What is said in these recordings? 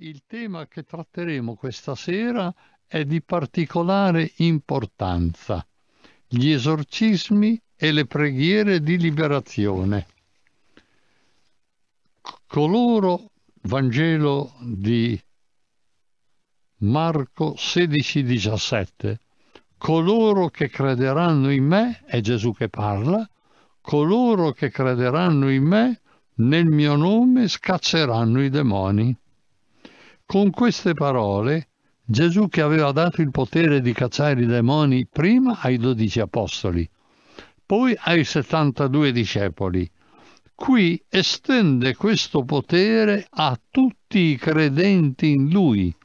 Il tema che tratteremo questa sera è di particolare importanza, gli esorcismi e le preghiere di liberazione. Coloro, Vangelo di Marco 16,17, coloro che crederanno in me, è Gesù che parla, coloro che crederanno in me, nel mio nome scacceranno i demoni. Con queste parole Gesù che aveva dato il potere di cacciare i demoni prima ai dodici apostoli, poi ai 72 discepoli. Qui estende questo potere a tutti i credenti in lui,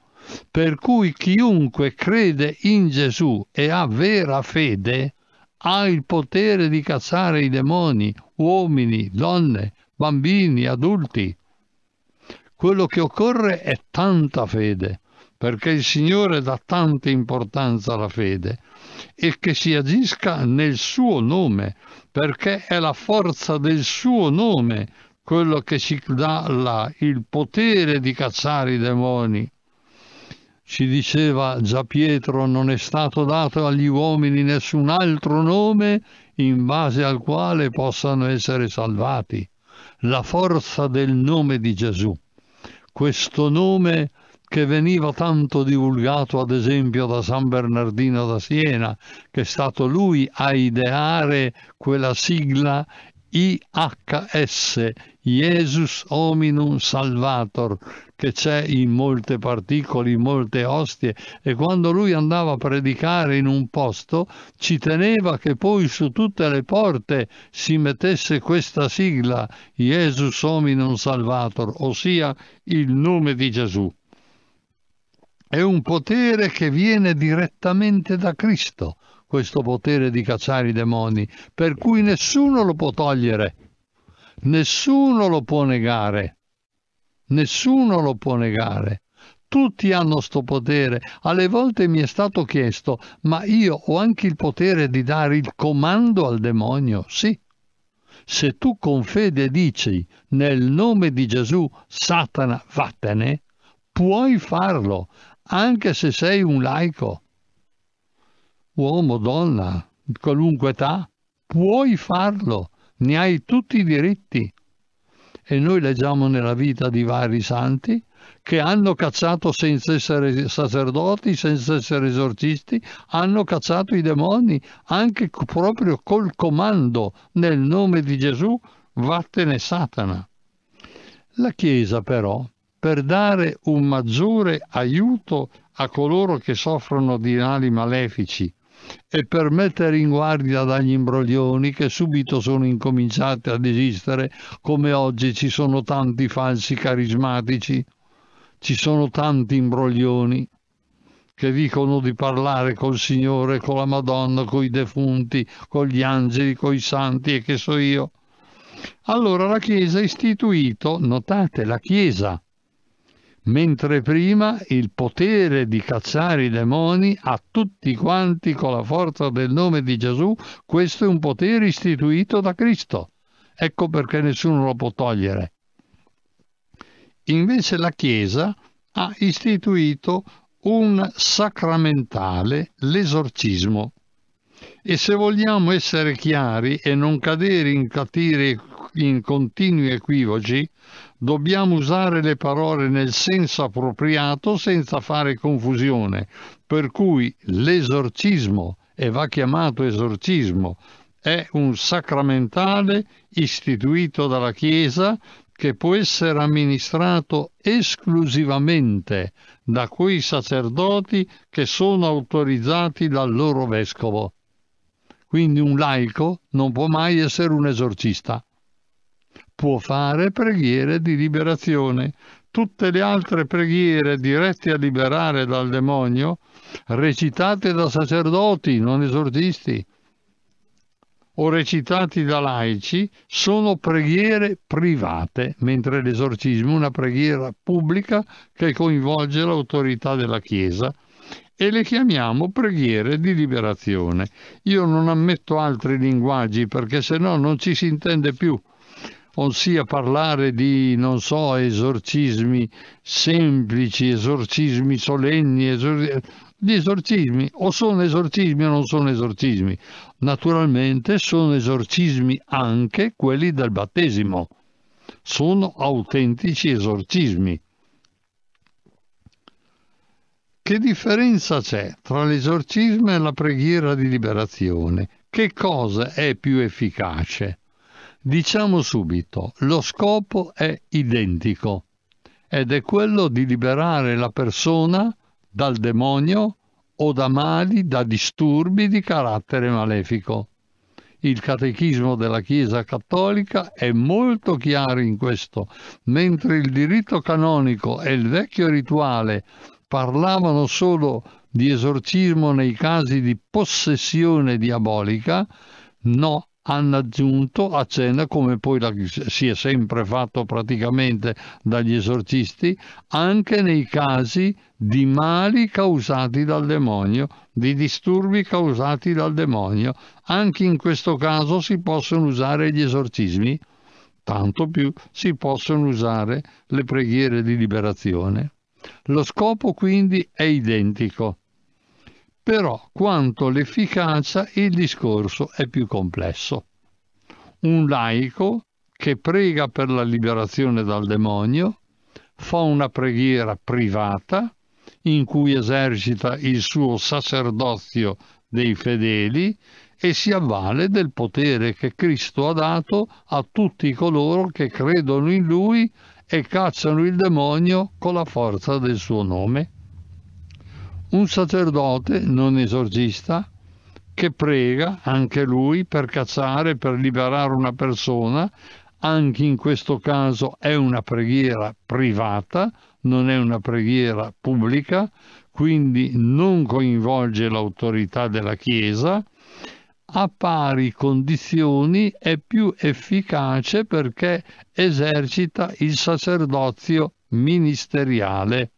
per cui chiunque crede in Gesù e ha vera fede ha il potere di cacciare i demoni, uomini, donne, bambini, adulti. Quello che occorre è tanta fede, perché il Signore dà tanta importanza alla fede e che si agisca nel suo nome, perché è la forza del suo nome quello che ci dà là, il potere di cacciare i demoni. Ci diceva già Pietro, non è stato dato agli uomini nessun altro nome in base al quale possano essere salvati. La forza del nome di Gesù questo nome che veniva tanto divulgato ad esempio da San Bernardino da Siena, che è stato lui a ideare quella sigla IHS, Jesus Hominum Salvator, che c'è in molte particole, in molte ostie e quando lui andava a predicare in un posto ci teneva che poi su tutte le porte si mettesse questa sigla Jesus hominum salvator, ossia il nome di Gesù. È un potere che viene direttamente da Cristo, questo potere di cacciare i demoni, per cui nessuno lo può togliere, nessuno lo può negare. Nessuno lo può negare. Tutti hanno sto potere. Alle volte mi è stato chiesto, ma io ho anche il potere di dare il comando al demonio, sì. Se tu con fede dici nel nome di Gesù Satana vattene, puoi farlo, anche se sei un laico. Uomo, donna, qualunque età, puoi farlo, ne hai tutti i diritti e noi leggiamo nella vita di vari santi, che hanno cacciato senza essere sacerdoti, senza essere esorcisti, hanno cacciato i demoni anche proprio col comando nel nome di Gesù, vattene Satana. La Chiesa però, per dare un maggiore aiuto a coloro che soffrono di mali malefici e per mettere in guardia dagli imbroglioni che subito sono incominciati ad esistere, come oggi ci sono tanti falsi carismatici, ci sono tanti imbroglioni che dicono di parlare col Signore, con la Madonna, con i defunti, con gli angeli, con i santi e che so io. Allora la Chiesa ha istituito, notate, la Chiesa mentre prima il potere di cacciare i demoni a tutti quanti con la forza del nome di Gesù, questo è un potere istituito da Cristo. Ecco perché nessuno lo può togliere. Invece la Chiesa ha istituito un sacramentale, l'esorcismo. E se vogliamo essere chiari e non cadere in cattivi in continui equivoci, dobbiamo usare le parole nel senso appropriato senza fare confusione, per cui l'esorcismo, e va chiamato esorcismo, è un sacramentale istituito dalla Chiesa che può essere amministrato esclusivamente da quei sacerdoti che sono autorizzati dal loro vescovo. Quindi un laico non può mai essere un esorcista può fare preghiere di liberazione. Tutte le altre preghiere dirette a liberare dal demonio, recitate da sacerdoti, non esorcisti, o recitati da laici, sono preghiere private, mentre l'esorcismo è una preghiera pubblica che coinvolge l'autorità della Chiesa e le chiamiamo preghiere di liberazione. Io non ammetto altri linguaggi perché se no non ci si intende più ossia parlare di, non so, esorcismi semplici, esorcismi solenni, esor... gli esorcismi o sono esorcismi o non sono esorcismi. Naturalmente sono esorcismi anche quelli del battesimo, sono autentici esorcismi. Che differenza c'è tra l'esorcismo e la preghiera di liberazione? Che cosa è più efficace? Diciamo subito, lo scopo è identico ed è quello di liberare la persona dal demonio o da mali, da disturbi di carattere malefico. Il catechismo della Chiesa cattolica è molto chiaro in questo, mentre il diritto canonico e il vecchio rituale parlavano solo di esorcismo nei casi di possessione diabolica, no, hanno aggiunto a cena, come poi la, si è sempre fatto praticamente dagli esorcisti, anche nei casi di mali causati dal demonio, di disturbi causati dal demonio. Anche in questo caso si possono usare gli esorcismi, tanto più si possono usare le preghiere di liberazione. Lo scopo quindi è identico, però quanto l'efficacia il discorso è più complesso. Un laico che prega per la liberazione dal demonio fa una preghiera privata in cui esercita il suo sacerdozio dei fedeli e si avvale del potere che Cristo ha dato a tutti coloro che credono in lui e cacciano il demonio con la forza del suo nome un sacerdote non esorcista che prega anche lui per cacciare, per liberare una persona, anche in questo caso è una preghiera privata, non è una preghiera pubblica, quindi non coinvolge l'autorità della Chiesa, a pari condizioni è più efficace perché esercita il sacerdozio ministeriale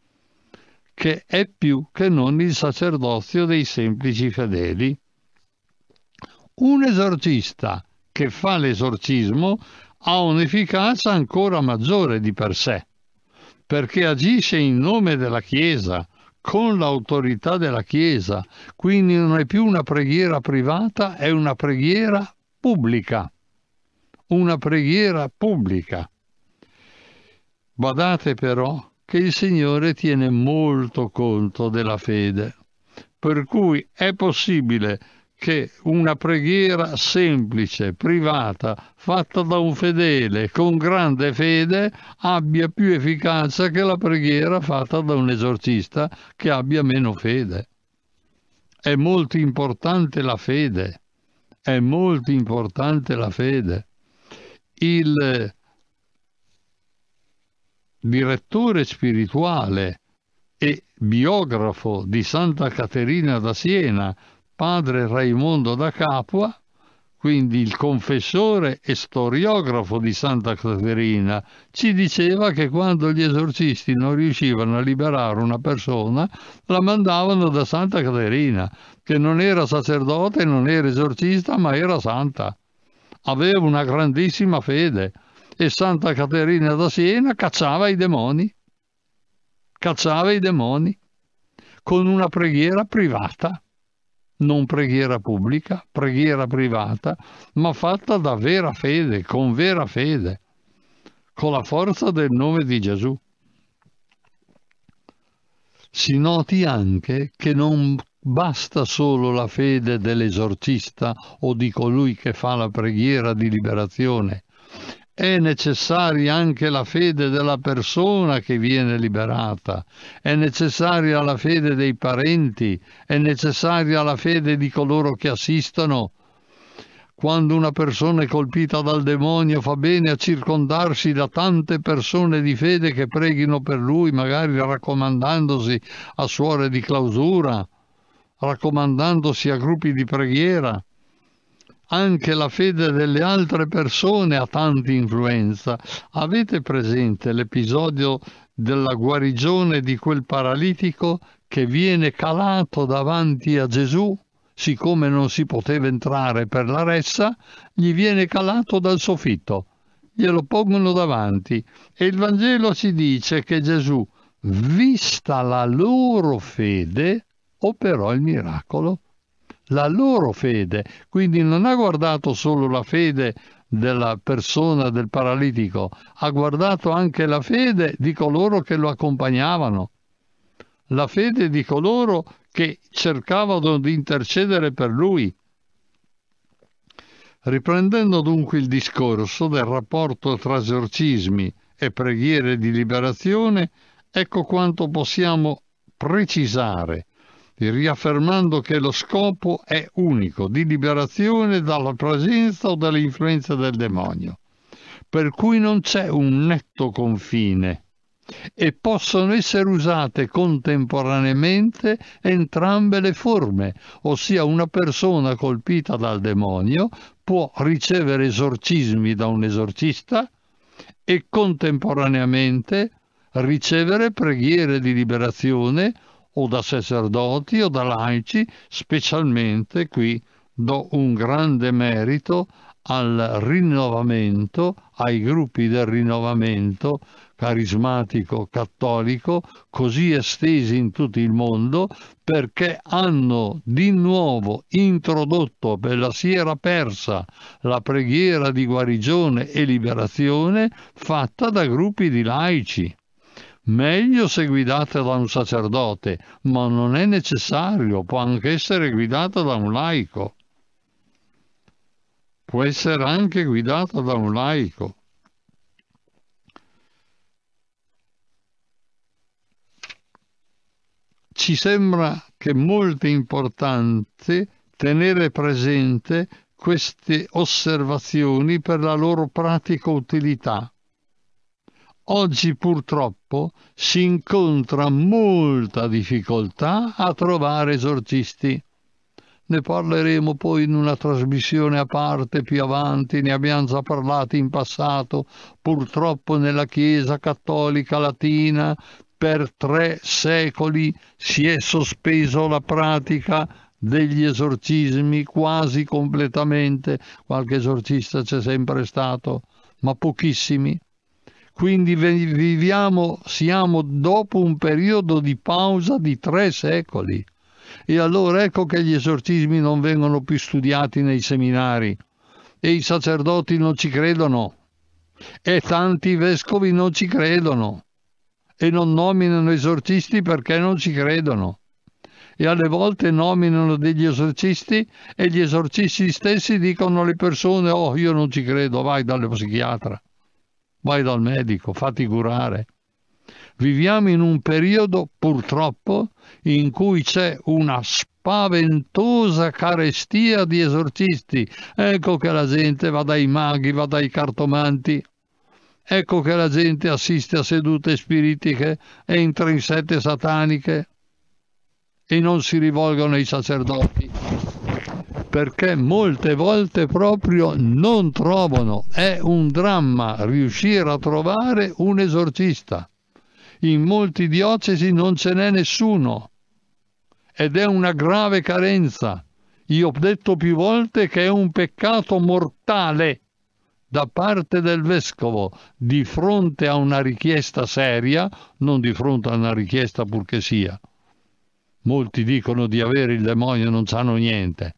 che è più che non il sacerdozio dei semplici fedeli. Un esorcista che fa l'esorcismo ha un'efficacia ancora maggiore di per sé, perché agisce in nome della Chiesa, con l'autorità della Chiesa, quindi non è più una preghiera privata, è una preghiera pubblica. Una preghiera pubblica. Badate però che il Signore tiene molto conto della fede, per cui è possibile che una preghiera semplice, privata, fatta da un fedele con grande fede, abbia più efficacia che la preghiera fatta da un esorcista che abbia meno fede. È molto importante la fede, è molto importante la fede. Il direttore spirituale e biografo di Santa Caterina da Siena, padre Raimondo da Capua, quindi il confessore e storiografo di Santa Caterina, ci diceva che quando gli esorcisti non riuscivano a liberare una persona, la mandavano da Santa Caterina, che non era sacerdote, non era esorcista, ma era santa. Aveva una grandissima fede e Santa Caterina da Siena cacciava i demoni, cacciava i demoni con una preghiera privata, non preghiera pubblica, preghiera privata, ma fatta da vera fede, con vera fede, con la forza del nome di Gesù. Si noti anche che non basta solo la fede dell'esorcista o di colui che fa la preghiera di liberazione, è necessaria anche la fede della persona che viene liberata, è necessaria la fede dei parenti, è necessaria la fede di coloro che assistono. Quando una persona è colpita dal demonio fa bene a circondarsi da tante persone di fede che preghino per lui, magari raccomandandosi a suore di clausura, raccomandandosi a gruppi di preghiera anche la fede delle altre persone ha tanta influenza. Avete presente l'episodio della guarigione di quel paralitico che viene calato davanti a Gesù? Siccome non si poteva entrare per la ressa, gli viene calato dal soffitto. Glielo pongono davanti e il Vangelo ci dice che Gesù, vista la loro fede, operò il miracolo la loro fede, quindi non ha guardato solo la fede della persona del paralitico, ha guardato anche la fede di coloro che lo accompagnavano, la fede di coloro che cercavano di intercedere per lui. Riprendendo dunque il discorso del rapporto tra esorcismi e preghiere di liberazione, ecco quanto possiamo precisare riaffermando che lo scopo è unico, di liberazione dalla presenza o dall'influenza del demonio, per cui non c'è un netto confine e possono essere usate contemporaneamente entrambe le forme, ossia una persona colpita dal demonio può ricevere esorcismi da un esorcista e contemporaneamente ricevere preghiere di liberazione o da sacerdoti o da laici, specialmente qui do un grande merito al rinnovamento, ai gruppi del rinnovamento carismatico cattolico così estesi in tutto il mondo perché hanno di nuovo introdotto per la Sierra persa la preghiera di guarigione e liberazione fatta da gruppi di laici. Meglio se guidata da un sacerdote, ma non è necessario, può anche essere guidata da un laico. Può essere anche guidata da un laico. Ci sembra che è molto importante tenere presente queste osservazioni per la loro pratica utilità Oggi purtroppo si incontra molta difficoltà a trovare esorcisti. Ne parleremo poi in una trasmissione a parte più avanti, ne abbiamo già parlato in passato, purtroppo nella Chiesa Cattolica Latina per tre secoli si è sospeso la pratica degli esorcismi quasi completamente, qualche esorcista c'è sempre stato, ma pochissimi quindi viviamo, siamo dopo un periodo di pausa di tre secoli. E allora ecco che gli esorcismi non vengono più studiati nei seminari e i sacerdoti non ci credono e tanti vescovi non ci credono e non nominano esorcisti perché non ci credono e alle volte nominano degli esorcisti e gli esorcisti stessi dicono alle persone oh io non ci credo vai dallo psichiatra vai dal medico, fatti curare. Viviamo in un periodo purtroppo in cui c'è una spaventosa carestia di esorcisti. Ecco che la gente va dai maghi, va dai cartomanti. Ecco che la gente assiste a sedute spiritiche, entra in sette sataniche e non si rivolgono ai sacerdoti perché molte volte proprio non trovano. È un dramma riuscire a trovare un esorcista. In molti diocesi non ce n'è nessuno ed è una grave carenza. Io ho detto più volte che è un peccato mortale da parte del vescovo di fronte a una richiesta seria, non di fronte a una richiesta purché sia. Molti dicono di avere il demonio e non sanno niente.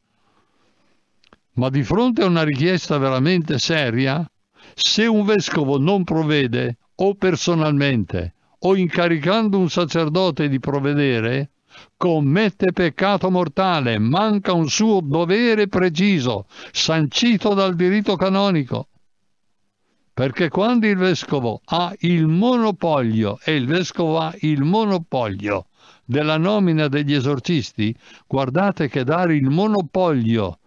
Ma di fronte a una richiesta veramente seria, se un vescovo non provvede o personalmente o incaricando un sacerdote di provvedere, commette peccato mortale, manca un suo dovere preciso, sancito dal diritto canonico. Perché quando il vescovo ha il monopolio, e il vescovo ha il monopolio della nomina degli esorcisti, guardate che dare il monopolio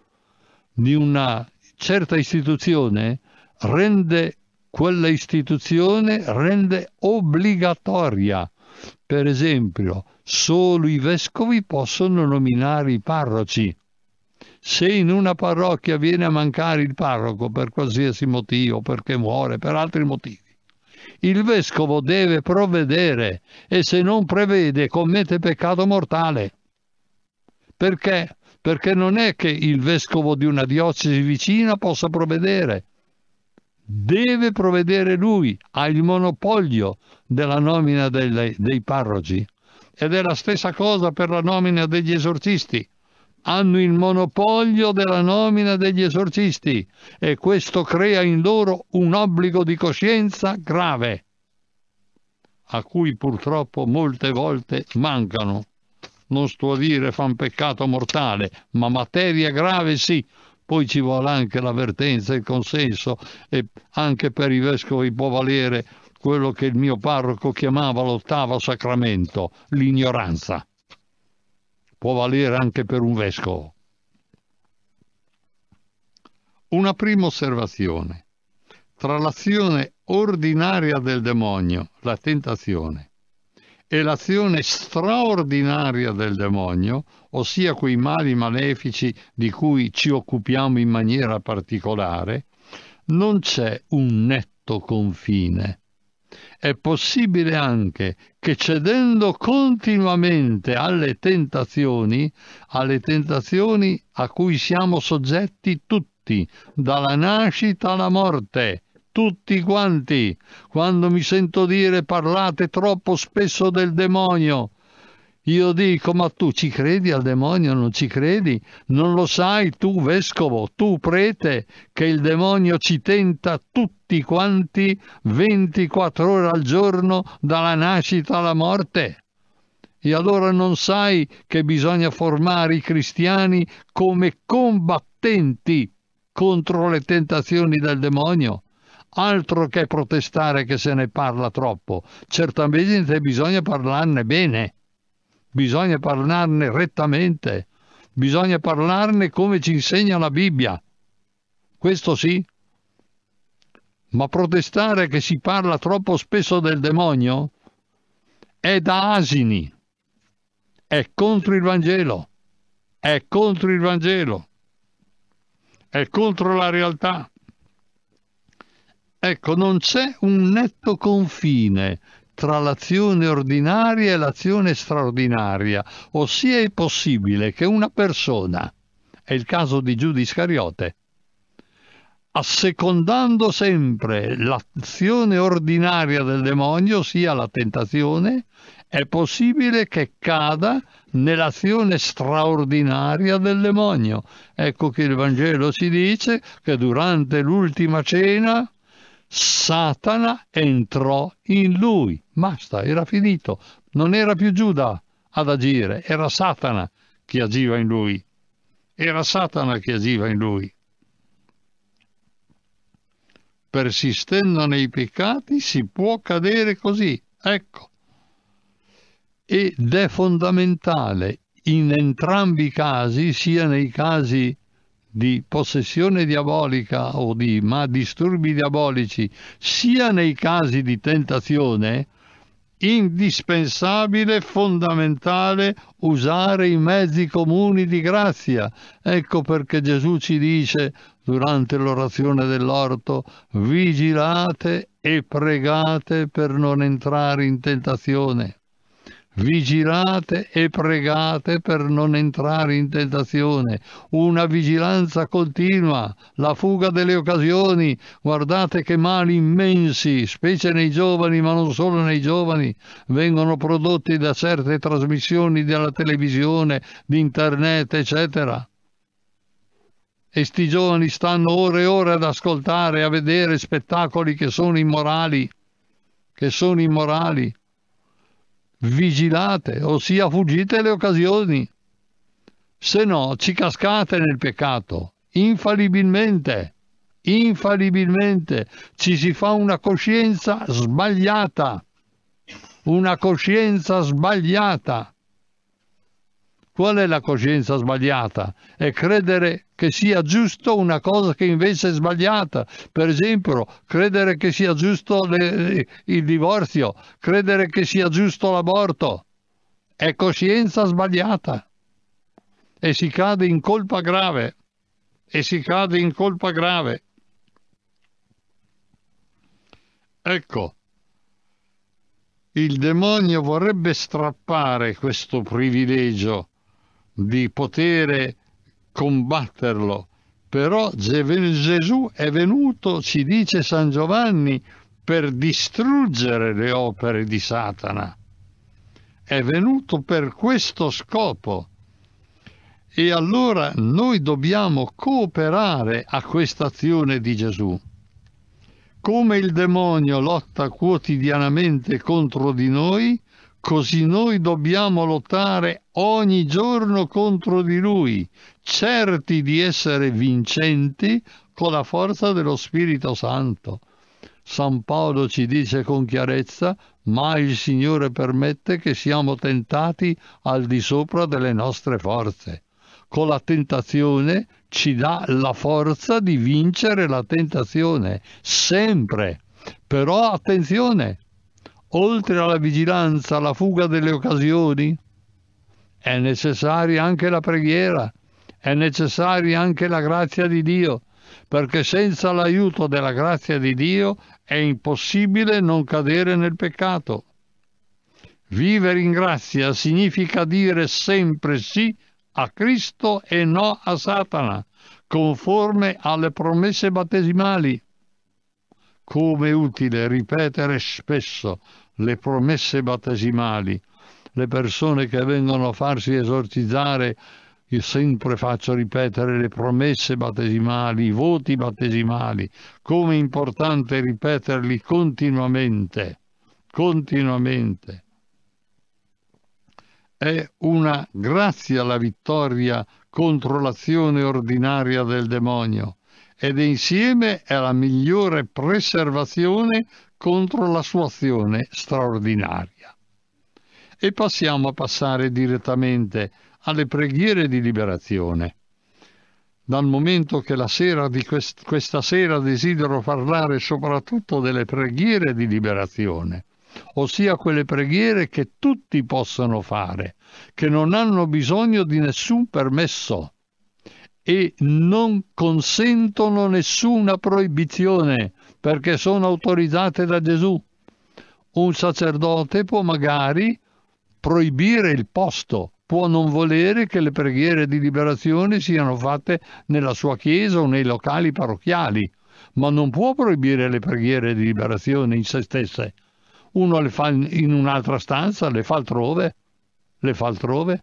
di una certa istituzione rende quella istituzione rende obbligatoria. Per esempio, solo i vescovi possono nominare i parroci. Se in una parrocchia viene a mancare il parroco per qualsiasi motivo, perché muore, per altri motivi, il vescovo deve provvedere e se non prevede commette peccato mortale. Perché perché non è che il vescovo di una diocesi vicina possa provvedere, deve provvedere lui, ha il monopolio della nomina dei, dei parroci ed è la stessa cosa per la nomina degli esorcisti. Hanno il monopolio della nomina degli esorcisti e questo crea in loro un obbligo di coscienza grave, a cui purtroppo molte volte mancano non sto a dire fan peccato mortale, ma materia grave sì. Poi ci vuole anche l'avvertenza, il consenso e anche per i vescovi può valere quello che il mio parroco chiamava l'ottavo sacramento, l'ignoranza. Può valere anche per un vescovo. Una prima osservazione. Tra l'azione ordinaria del demonio, la tentazione, e l'azione straordinaria del demonio, ossia quei mali malefici di cui ci occupiamo in maniera particolare, non c'è un netto confine. È possibile anche che cedendo continuamente alle tentazioni, alle tentazioni a cui siamo soggetti tutti, dalla nascita alla morte, tutti quanti, quando mi sento dire parlate troppo spesso del demonio. Io dico, ma tu ci credi al demonio? Non ci credi? Non lo sai tu vescovo, tu prete, che il demonio ci tenta tutti quanti 24 ore al giorno dalla nascita alla morte? E allora non sai che bisogna formare i cristiani come combattenti contro le tentazioni del demonio? altro che protestare che se ne parla troppo, certamente bisogna parlarne bene, bisogna parlarne rettamente, bisogna parlarne come ci insegna la Bibbia, questo sì, ma protestare che si parla troppo spesso del demonio è da asini, è contro il Vangelo, è contro il Vangelo, è contro la realtà Ecco, non c'è un netto confine tra l'azione ordinaria e l'azione straordinaria, ossia è possibile che una persona, è il caso di Giudice Iscariote, assecondando sempre l'azione ordinaria del demonio, ossia la tentazione, è possibile che cada nell'azione straordinaria del demonio. Ecco che il Vangelo ci dice che durante l'ultima cena Satana entrò in lui. Basta, era finito. Non era più Giuda ad agire, era Satana che agiva in lui. Era Satana che agiva in lui. Persistendo nei peccati si può cadere così. Ecco. Ed è fondamentale in entrambi i casi, sia nei casi di possessione diabolica o di ma disturbi diabolici sia nei casi di tentazione, indispensabile, fondamentale usare i mezzi comuni di grazia. Ecco perché Gesù ci dice durante l'orazione dell'orto, vigilate e pregate per non entrare in tentazione vigilate e pregate per non entrare in tentazione, una vigilanza continua, la fuga delle occasioni, guardate che mali immensi, specie nei giovani ma non solo nei giovani, vengono prodotti da certe trasmissioni della televisione, di internet, eccetera e sti giovani stanno ore e ore ad ascoltare, a vedere spettacoli che sono immorali, che sono immorali vigilate, ossia fuggite le occasioni, se no ci cascate nel peccato, infallibilmente, infallibilmente ci si fa una coscienza sbagliata, una coscienza sbagliata Qual è la coscienza sbagliata? È credere che sia giusto una cosa che invece è sbagliata. Per esempio, credere che sia giusto le, il divorzio, credere che sia giusto l'aborto. È coscienza sbagliata. E si cade in colpa grave. E si cade in colpa grave. Ecco, il demonio vorrebbe strappare questo privilegio di poter combatterlo. Però Gesù è venuto, ci dice San Giovanni, per distruggere le opere di Satana. È venuto per questo scopo. E allora noi dobbiamo cooperare a questa azione di Gesù. Come il demonio lotta quotidianamente contro di noi, Così noi dobbiamo lottare ogni giorno contro di lui, certi di essere vincenti con la forza dello Spirito Santo. San Paolo ci dice con chiarezza, ma il Signore permette che siamo tentati al di sopra delle nostre forze. Con la tentazione ci dà la forza di vincere la tentazione, sempre. Però attenzione, oltre alla vigilanza, alla fuga delle occasioni, è necessaria anche la preghiera, è necessaria anche la grazia di Dio, perché senza l'aiuto della grazia di Dio è impossibile non cadere nel peccato. Vivere in grazia significa dire sempre sì a Cristo e no a Satana, conforme alle promesse battesimali come è utile ripetere spesso le promesse battesimali. Le persone che vengono a farsi esorcizzare, io sempre faccio ripetere le promesse battesimali, i voti battesimali, come è importante ripeterli continuamente, continuamente. È una grazia la vittoria contro l'azione ordinaria del demonio ed insieme è la migliore preservazione contro la sua azione straordinaria. E passiamo a passare direttamente alle preghiere di liberazione. Dal momento che sera quest- questa sera desidero parlare soprattutto delle preghiere di liberazione, ossia quelle preghiere che tutti possono fare, che non hanno bisogno di nessun permesso, e non consentono nessuna proibizione perché sono autorizzate da Gesù. Un sacerdote può magari proibire il posto, può non volere che le preghiere di liberazione siano fatte nella sua chiesa o nei locali parrocchiali, ma non può proibire le preghiere di liberazione in se stesse. Uno le fa in un'altra stanza, le fa altrove, le fa altrove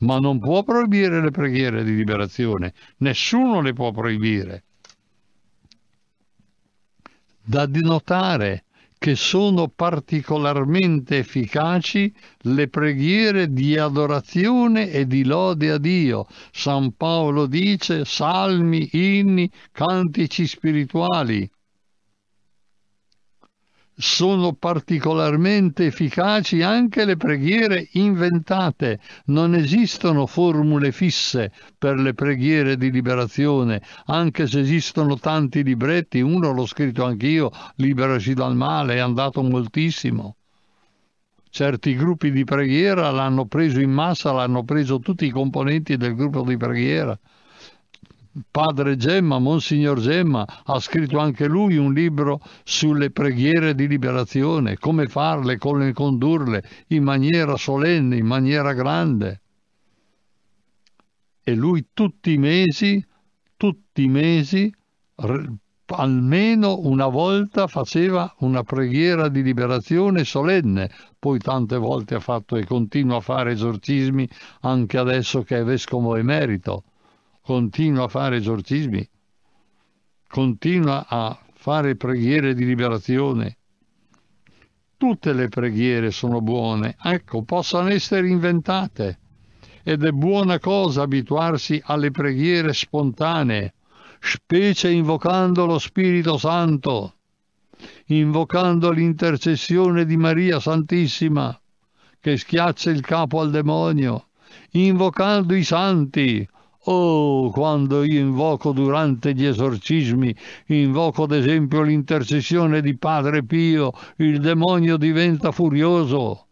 ma non può proibire le preghiere di liberazione, nessuno le può proibire. Da denotare che sono particolarmente efficaci le preghiere di adorazione e di lode a Dio. San Paolo dice salmi, inni, cantici spirituali sono particolarmente efficaci anche le preghiere inventate. Non esistono formule fisse per le preghiere di liberazione, anche se esistono tanti libretti, uno l'ho scritto anch'io, Liberaci dal male, è andato moltissimo. Certi gruppi di preghiera l'hanno preso in massa, l'hanno preso tutti i componenti del gruppo di preghiera padre Gemma, Monsignor Gemma, ha scritto anche lui un libro sulle preghiere di liberazione, come farle, come condurle in maniera solenne, in maniera grande. E lui tutti i mesi, tutti i mesi, almeno una volta faceva una preghiera di liberazione solenne, poi tante volte ha fatto e continua a fare esorcismi anche adesso che è vescovo emerito continua a fare esorcismi, continua a fare preghiere di liberazione. Tutte le preghiere sono buone, ecco, possono essere inventate ed è buona cosa abituarsi alle preghiere spontanee, specie invocando lo Spirito Santo, invocando l'intercessione di Maria Santissima, che schiaccia il capo al demonio, invocando i santi, Oh, quando io invoco durante gli esorcismi, invoco ad esempio l'intercessione di Padre Pio, il demonio diventa furioso.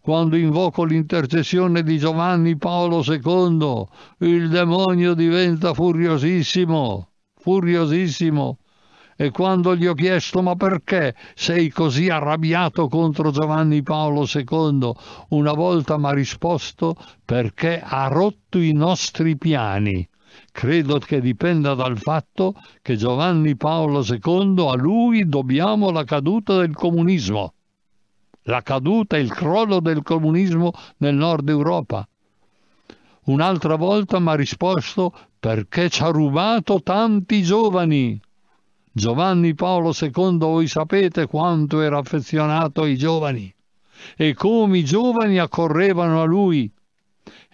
Quando invoco l'intercessione di Giovanni Paolo II, il demonio diventa furiosissimo, furiosissimo e quando gli ho chiesto ma perché sei così arrabbiato contro Giovanni Paolo II, una volta mi ha risposto perché ha rotto i nostri piani. Credo che dipenda dal fatto che Giovanni Paolo II a lui dobbiamo la caduta del comunismo, la caduta e il crollo del comunismo nel nord Europa. Un'altra volta mi ha risposto perché ci ha rubato tanti giovani. Giovanni Paolo II voi sapete quanto era affezionato ai giovani e come i giovani accorrevano a lui.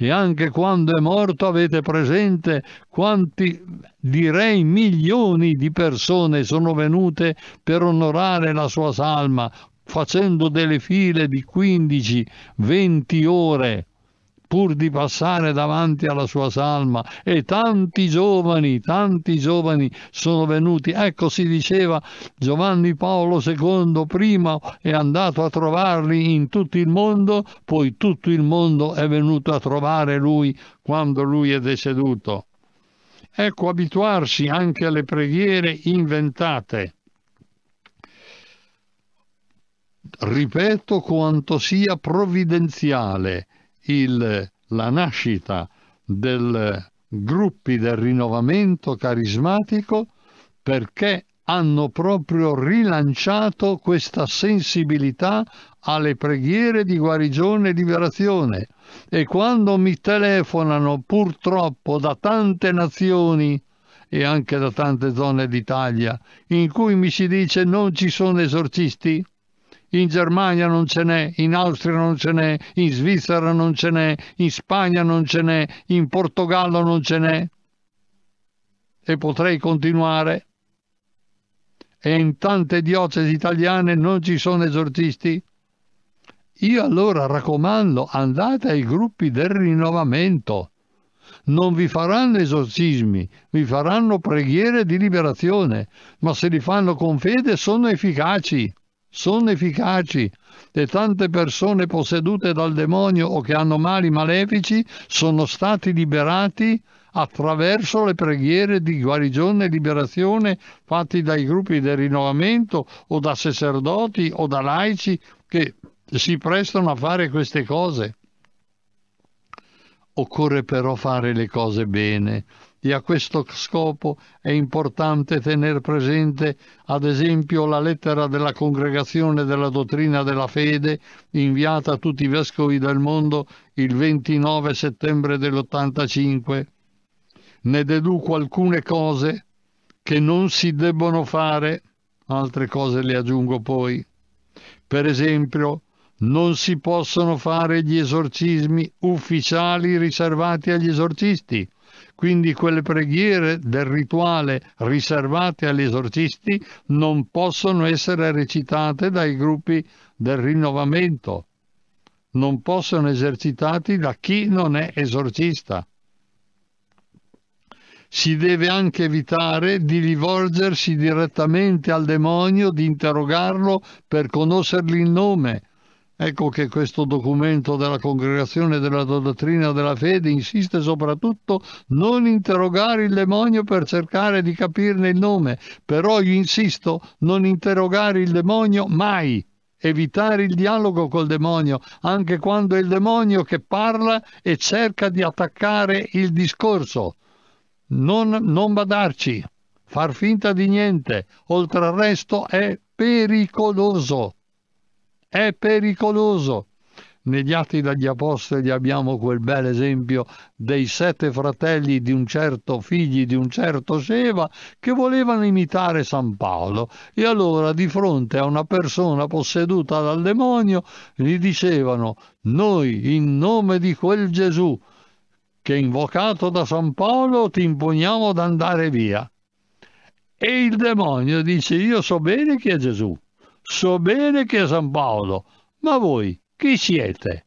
E anche quando è morto avete presente quanti, direi milioni di persone sono venute per onorare la sua salma, facendo delle file di 15-20 ore pur di passare davanti alla sua salma e tanti giovani, tanti giovani sono venuti. Ecco si diceva Giovanni Paolo II prima è andato a trovarli in tutto il mondo, poi tutto il mondo è venuto a trovare lui quando lui è deceduto. Ecco abituarsi anche alle preghiere inventate. Ripeto quanto sia provvidenziale il, la nascita del gruppi del rinnovamento carismatico perché hanno proprio rilanciato questa sensibilità alle preghiere di guarigione e liberazione e quando mi telefonano purtroppo da tante nazioni e anche da tante zone d'Italia in cui mi si dice non ci sono esorcisti, in Germania non ce n'è, in Austria non ce n'è, in Svizzera non ce n'è, in Spagna non ce n'è, in Portogallo non ce n'è. E potrei continuare. E in tante diocesi italiane non ci sono esorcisti. Io allora raccomando, andate ai gruppi del rinnovamento. Non vi faranno esorcismi, vi faranno preghiere di liberazione, ma se li fanno con fede sono efficaci sono efficaci e tante persone possedute dal demonio o che hanno mali malefici sono stati liberati attraverso le preghiere di guarigione e liberazione fatti dai gruppi del rinnovamento o da sacerdoti o da laici che si prestano a fare queste cose. Occorre però fare le cose bene, e a questo scopo è importante tenere presente ad esempio la lettera della Congregazione della Dottrina della Fede inviata a tutti i vescovi del mondo il 29 settembre dell'85. Ne deduco alcune cose che non si debbono fare, altre cose le aggiungo poi. Per esempio, non si possono fare gli esorcismi ufficiali riservati agli esorcisti quindi quelle preghiere del rituale riservate agli esorcisti non possono essere recitate dai gruppi del rinnovamento, non possono esercitati da chi non è esorcista. Si deve anche evitare di rivolgersi direttamente al demonio, di interrogarlo per conoscergli il nome, Ecco che questo documento della Congregazione della Dottrina della Fede insiste soprattutto non interrogare il demonio per cercare di capirne il nome, però io insisto, non interrogare il demonio mai evitare il dialogo col demonio, anche quando è il demonio che parla e cerca di attaccare il discorso. Non, non badarci, far finta di niente, oltre al resto è pericoloso è pericoloso. Negli atti degli apostoli abbiamo quel bel esempio dei sette fratelli di un certo figli di un certo Seva che volevano imitare San Paolo e allora di fronte a una persona posseduta dal demonio gli dicevano noi in nome di quel Gesù che invocato da San Paolo ti imponiamo ad andare via. E il demonio dice io so bene chi è Gesù So bene che è San Paolo, ma voi chi siete?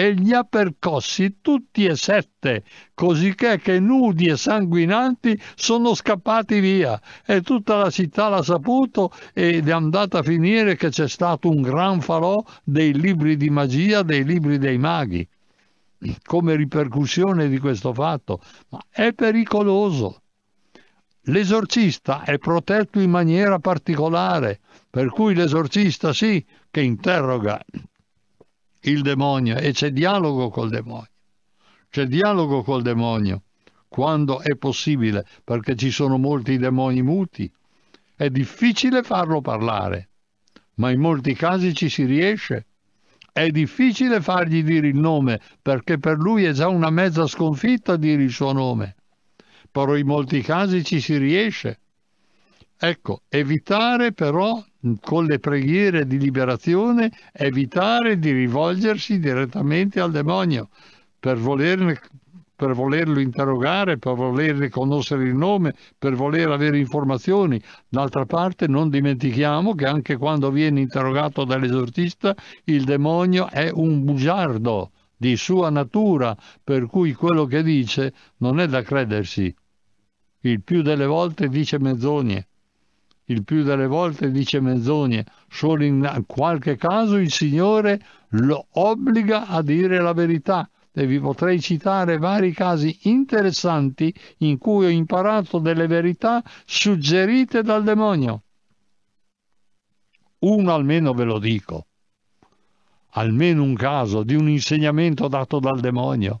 E gli ha percossi tutti e sette, cosicché che nudi e sanguinanti sono scappati via e tutta la città l'ha saputo ed è andata a finire che c'è stato un gran falò dei libri di magia, dei libri dei maghi, come ripercussione di questo fatto. Ma è pericoloso. L'esorcista è protetto in maniera particolare per cui l'esorcista sì che interroga il demonio e c'è dialogo col demonio. C'è dialogo col demonio quando è possibile, perché ci sono molti demoni muti. È difficile farlo parlare, ma in molti casi ci si riesce. È difficile fargli dire il nome, perché per lui è già una mezza sconfitta dire il suo nome. Però in molti casi ci si riesce. Ecco, evitare però con le preghiere di liberazione, evitare di rivolgersi direttamente al demonio per, volerne, per volerlo interrogare, per volerne conoscere il nome, per voler avere informazioni. D'altra parte non dimentichiamo che anche quando viene interrogato dall'esortista il demonio è un bugiardo di sua natura, per cui quello che dice non è da credersi. Il più delle volte dice menzogne il più delle volte dice menzogne, solo in qualche caso il Signore lo obbliga a dire la verità. E vi potrei citare vari casi interessanti in cui ho imparato delle verità suggerite dal demonio. Uno almeno ve lo dico, almeno un caso di un insegnamento dato dal demonio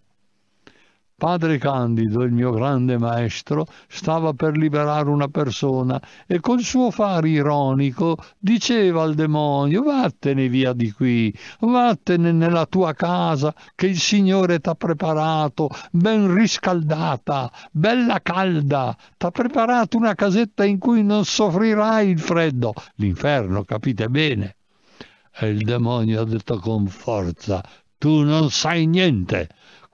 Padre Candido, il mio grande maestro, stava per liberare una persona e col suo fare ironico diceva al demonio vattene via di qui, vattene nella tua casa che il Signore t'ha preparato, ben riscaldata, bella calda, t'ha preparato una casetta in cui non soffrirai il freddo, l'inferno, capite bene. E il demonio ha detto con forza, tu non sai niente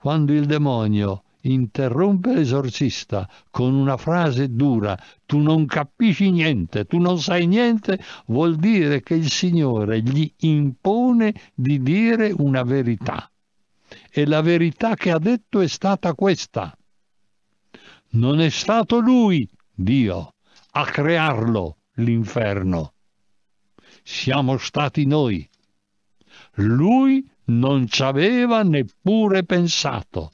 quando il demonio interrompe l'esorcista con una frase dura, tu non capisci niente, tu non sai niente, vuol dire che il Signore gli impone di dire una verità. E la verità che ha detto è stata questa. Non è stato lui, Dio, a crearlo l'inferno. Siamo stati noi. Lui non ci aveva neppure pensato.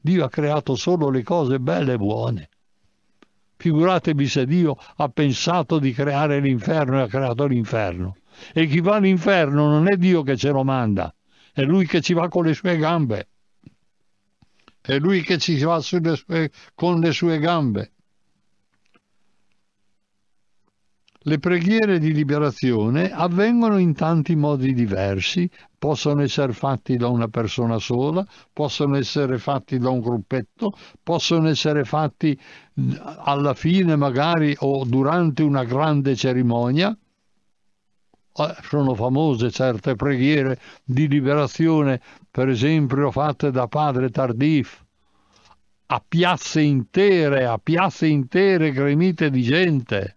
Dio ha creato solo le cose belle e buone. Figuratevi se Dio ha pensato di creare l'inferno e ha creato l'inferno. E chi va all'inferno non è Dio che ce lo manda, è Lui che ci va con le sue gambe. È Lui che ci va le sue, con le sue gambe. Le preghiere di liberazione avvengono in tanti modi diversi, possono essere fatti da una persona sola, possono essere fatti da un gruppetto, possono essere fatti alla fine magari o durante una grande cerimonia. Eh, sono famose certe preghiere di liberazione, per esempio fatte da padre Tardif, a piazze intere, a piazze intere gremite di gente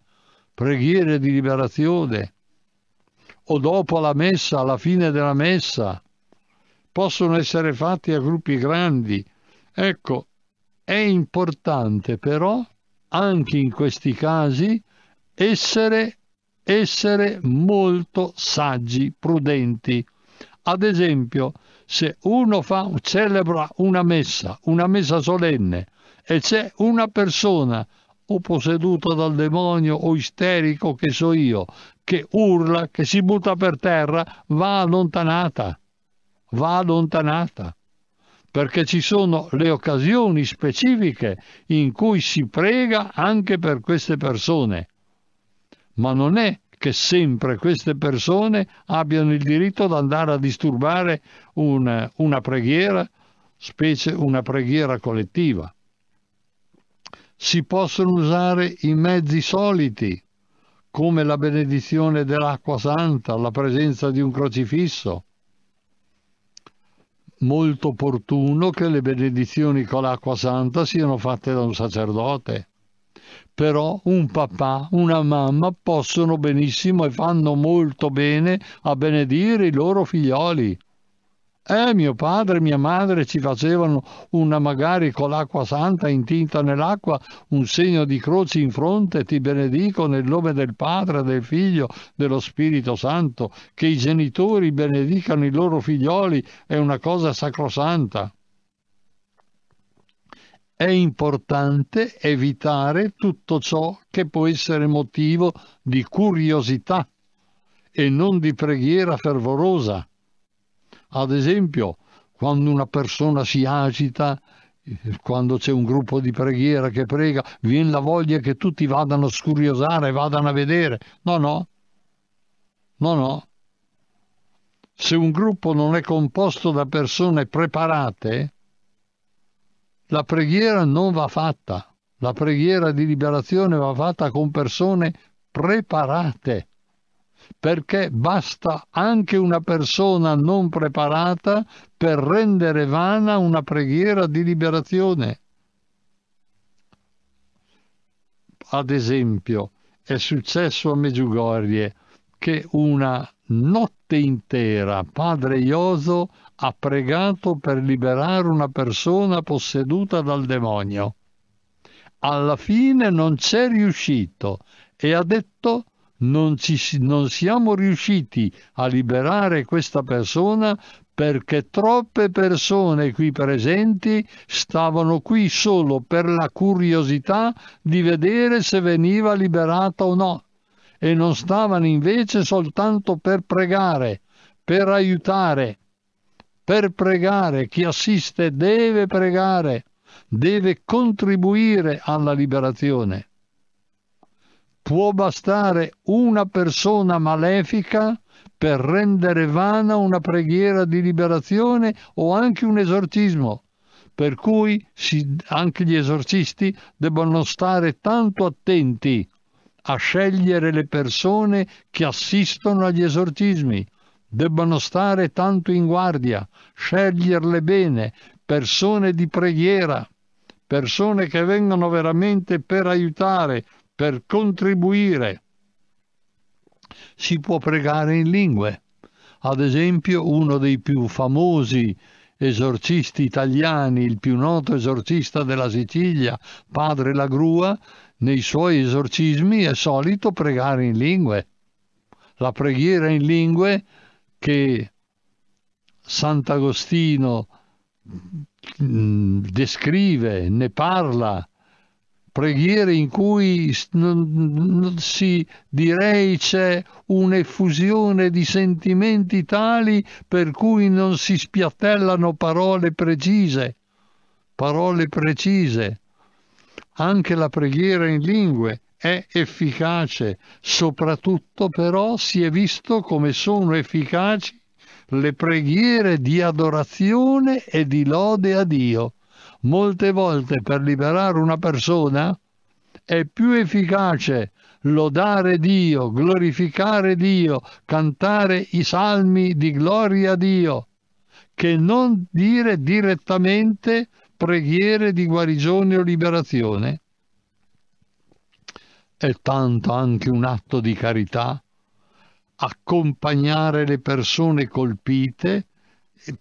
preghiere di liberazione o dopo la messa, alla fine della messa. Possono essere fatti a gruppi grandi. Ecco, è importante però, anche in questi casi, essere, essere molto saggi, prudenti. Ad esempio, se uno fa, celebra una messa, una messa solenne, e c'è una persona che o posseduta dal demonio o isterico che so io, che urla, che si butta per terra, va allontanata, va allontanata, perché ci sono le occasioni specifiche in cui si prega anche per queste persone, ma non è che sempre queste persone abbiano il diritto di andare a disturbare una, una preghiera, specie una preghiera collettiva si possono usare i mezzi soliti, come la benedizione dell'acqua santa, la presenza di un crocifisso. Molto opportuno che le benedizioni con l'acqua santa siano fatte da un sacerdote. Però un papà, una mamma possono benissimo e fanno molto bene a benedire i loro figlioli. Eh, mio padre e mia madre ci facevano una magari con l'acqua santa intinta nell'acqua, un segno di croce in fronte, ti benedico nel nome del Padre, del Figlio, dello Spirito Santo, che i genitori benedicano i loro figlioli è una cosa sacrosanta. È importante evitare tutto ciò che può essere motivo di curiosità e non di preghiera fervorosa ad esempio, quando una persona si agita, eh, quando c'è un gruppo di preghiera che prega, viene la voglia che tutti vadano a scuriosare, vadano a vedere. No, no, no, no. Se un gruppo non è composto da persone preparate, la preghiera non va fatta. La preghiera di liberazione va fatta con persone preparate perché basta anche una persona non preparata per rendere vana una preghiera di liberazione. Ad esempio, è successo a Meggiugorie che una notte intera padre Ioso ha pregato per liberare una persona posseduta dal demonio. Alla fine non c'è riuscito e ha detto non, ci, non siamo riusciti a liberare questa persona perché troppe persone qui presenti stavano qui solo per la curiosità di vedere se veniva liberata o no e non stavano invece soltanto per pregare, per aiutare. Per pregare chi assiste deve pregare, deve contribuire alla liberazione può bastare una persona malefica per rendere vana una preghiera di liberazione o anche un esorcismo, per cui si, anche gli esorcisti debbono stare tanto attenti a scegliere le persone che assistono agli esorcismi, debbano stare tanto in guardia, sceglierle bene, persone di preghiera, persone che vengono veramente per aiutare, per contribuire. Si può pregare in lingue. Ad esempio, uno dei più famosi esorcisti italiani, il più noto esorcista della Sicilia, padre La Grua, nei suoi esorcismi è solito pregare in lingue. La preghiera in lingue che Sant'Agostino mm, descrive, ne parla preghiere in cui si direi c'è un'effusione di sentimenti tali per cui non si spiattellano parole precise, parole precise. Anche la preghiera in lingue è efficace, soprattutto però si è visto come sono efficaci le preghiere di adorazione e di lode a Dio. Molte volte per liberare una persona è più efficace lodare Dio, glorificare Dio, cantare i salmi di gloria a Dio, che non dire direttamente preghiere di guarigione o liberazione. È tanto anche un atto di carità accompagnare le persone colpite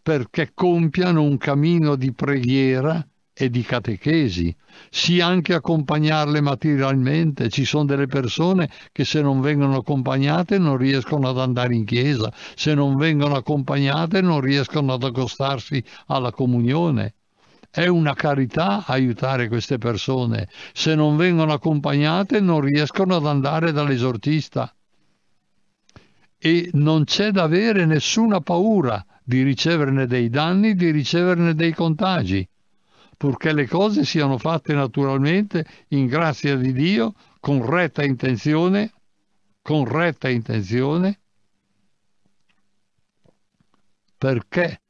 perché compiano un cammino di preghiera e di catechesi, sì anche accompagnarle materialmente. Ci sono delle persone che se non vengono accompagnate non riescono ad andare in chiesa, se non vengono accompagnate non riescono ad accostarsi alla comunione. È una carità aiutare queste persone. Se non vengono accompagnate non riescono ad andare dall'esortista. E non c'è da avere nessuna paura di riceverne dei danni, di riceverne dei contagi purché le cose siano fatte naturalmente in grazia di Dio, con retta intenzione, con retta intenzione, perché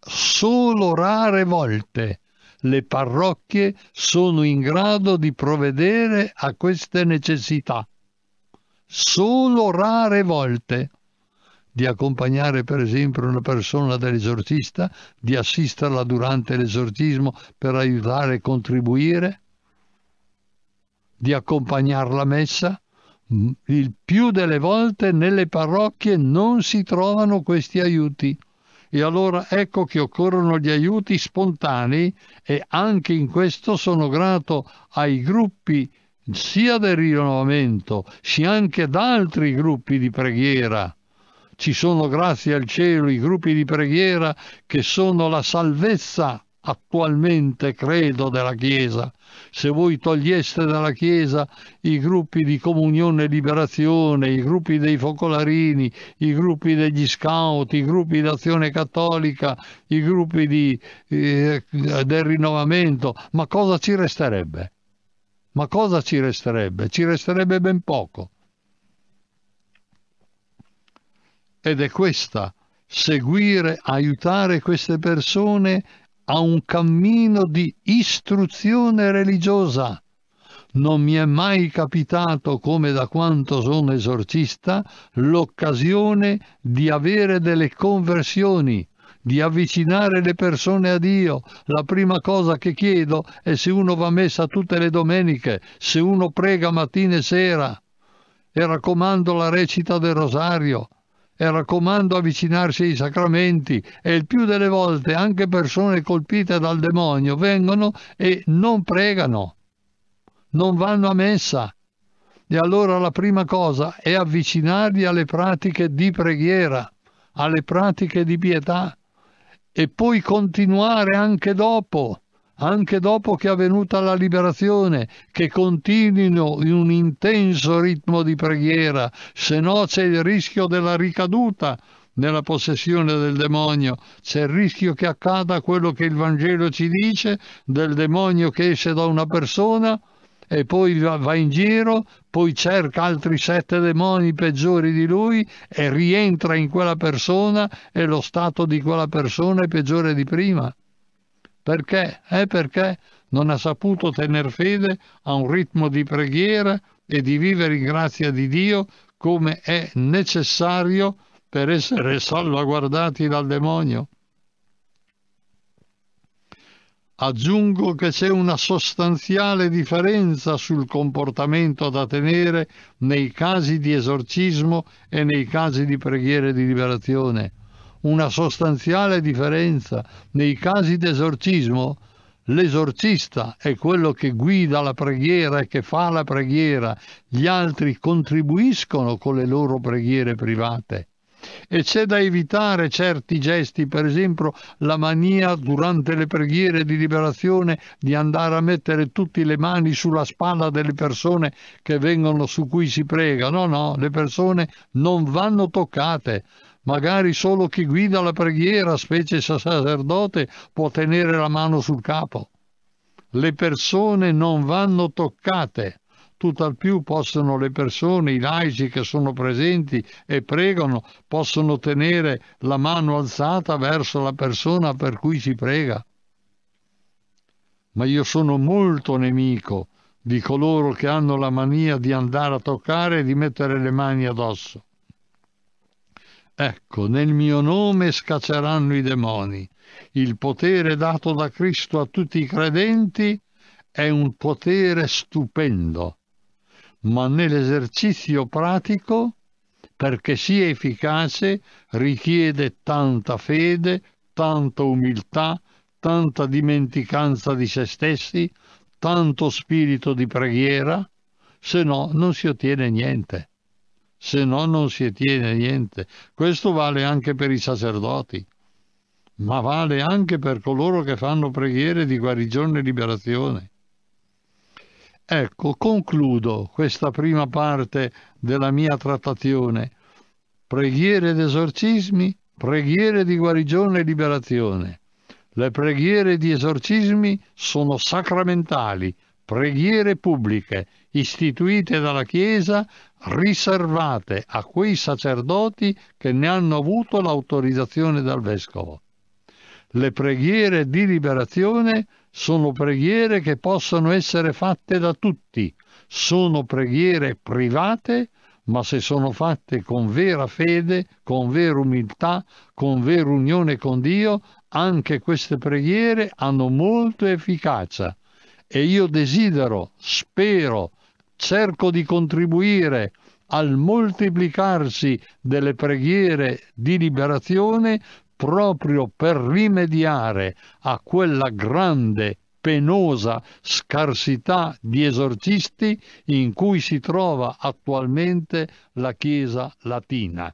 solo rare volte le parrocchie sono in grado di provvedere a queste necessità. Solo rare volte di accompagnare per esempio una persona dall'esortista, di assisterla durante l'esortismo per aiutare e contribuire, di accompagnarla a messa. Mm, il più delle volte nelle parrocchie non si trovano questi aiuti e allora ecco che occorrono gli aiuti spontanei e anche in questo sono grato ai gruppi sia del rinnovamento sia anche ad altri gruppi di preghiera ci sono, grazie al cielo, i gruppi di preghiera che sono la salvezza attualmente, credo, della Chiesa. Se voi toglieste dalla Chiesa i gruppi di comunione e liberazione, i gruppi dei focolarini, i gruppi degli scout, i gruppi d'azione cattolica, i gruppi di, eh, del rinnovamento, ma cosa ci resterebbe? Ma cosa ci resterebbe? Ci resterebbe ben poco. ed è questa, seguire, aiutare queste persone a un cammino di istruzione religiosa. Non mi è mai capitato, come da quanto sono esorcista, l'occasione di avere delle conversioni, di avvicinare le persone a Dio. La prima cosa che chiedo è se uno va a messa tutte le domeniche, se uno prega mattina e sera. E raccomando la recita del rosario, e raccomando avvicinarsi ai sacramenti e il più delle volte anche persone colpite dal demonio vengono e non pregano, non vanno a messa. E allora la prima cosa è avvicinarli alle pratiche di preghiera, alle pratiche di pietà e poi continuare anche dopo anche dopo che è avvenuta la liberazione, che continuino in un intenso ritmo di preghiera, se no c'è il rischio della ricaduta nella possessione del demonio, c'è il rischio che accada quello che il Vangelo ci dice del demonio che esce da una persona e poi va in giro, poi cerca altri sette demoni peggiori di lui e rientra in quella persona e lo stato di quella persona è peggiore di prima. Perché? È eh, perché non ha saputo tener fede a un ritmo di preghiera e di vivere in grazia di Dio come è necessario per essere salvaguardati dal demonio. Aggiungo che c'è una sostanziale differenza sul comportamento da tenere nei casi di esorcismo e nei casi di preghiere di liberazione una sostanziale differenza. Nei casi d'esorcismo, l'esorcista è quello che guida la preghiera e che fa la preghiera, gli altri contribuiscono con le loro preghiere private. E c'è da evitare certi gesti, per esempio la mania durante le preghiere di liberazione di andare a mettere tutte le mani sulla spalla delle persone che vengono su cui si prega. No, no, le persone non vanno toccate, Magari solo chi guida la preghiera, specie sacerdote, può tenere la mano sul capo. Le persone non vanno toccate, tutt'al più possono le persone, i laici che sono presenti e pregano, possono tenere la mano alzata verso la persona per cui si prega. Ma io sono molto nemico di coloro che hanno la mania di andare a toccare e di mettere le mani addosso. Ecco, nel mio nome scacceranno i demoni. Il potere dato da Cristo a tutti i credenti è un potere stupendo, ma nell'esercizio pratico, perché sia efficace, richiede tanta fede, tanta umiltà, tanta dimenticanza di se stessi, tanto spirito di preghiera, se no non si ottiene niente se no non si tiene niente. Questo vale anche per i sacerdoti, ma vale anche per coloro che fanno preghiere di guarigione e liberazione. Ecco, concludo questa prima parte della mia trattazione. Preghiere ed esorcismi, preghiere di guarigione e liberazione. Le preghiere di esorcismi sono sacramentali, preghiere pubbliche, istituite dalla Chiesa riservate a quei sacerdoti che ne hanno avuto l'autorizzazione dal vescovo. Le preghiere di liberazione sono preghiere che possono essere fatte da tutti, sono preghiere private, ma se sono fatte con vera fede, con vera umiltà, con vera unione con Dio, anche queste preghiere hanno molta efficacia. E io desidero, spero, cerco di contribuire al moltiplicarsi delle preghiere di liberazione proprio per rimediare a quella grande, penosa scarsità di esorcisti in cui si trova attualmente la Chiesa latina.